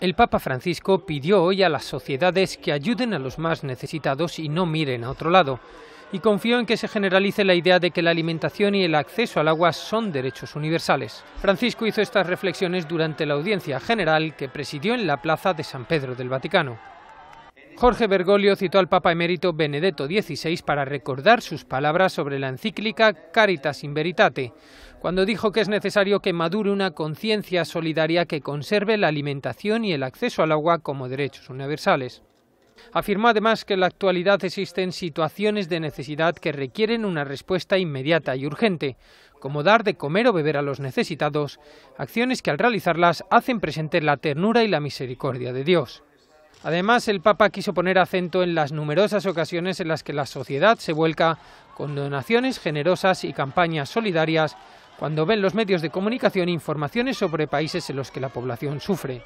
El Papa Francisco pidió hoy a las sociedades que ayuden a los más necesitados y no miren a otro lado, y confió en que se generalice la idea de que la alimentación y el acceso al agua son derechos universales. Francisco hizo estas reflexiones durante la audiencia general que presidió en la Plaza de San Pedro del Vaticano. Jorge Bergoglio citó al Papa emérito Benedetto XVI para recordar sus palabras sobre la encíclica Caritas in Veritate, cuando dijo que es necesario que madure una conciencia solidaria que conserve la alimentación y el acceso al agua como derechos universales. Afirmó además que en la actualidad existen situaciones de necesidad que requieren una respuesta inmediata y urgente, como dar de comer o beber a los necesitados, acciones que al realizarlas hacen presente la ternura y la misericordia de Dios. Además, el Papa quiso poner acento en las numerosas ocasiones en las que la sociedad se vuelca con donaciones generosas y campañas solidarias cuando ven los medios de comunicación informaciones sobre países en los que la población sufre.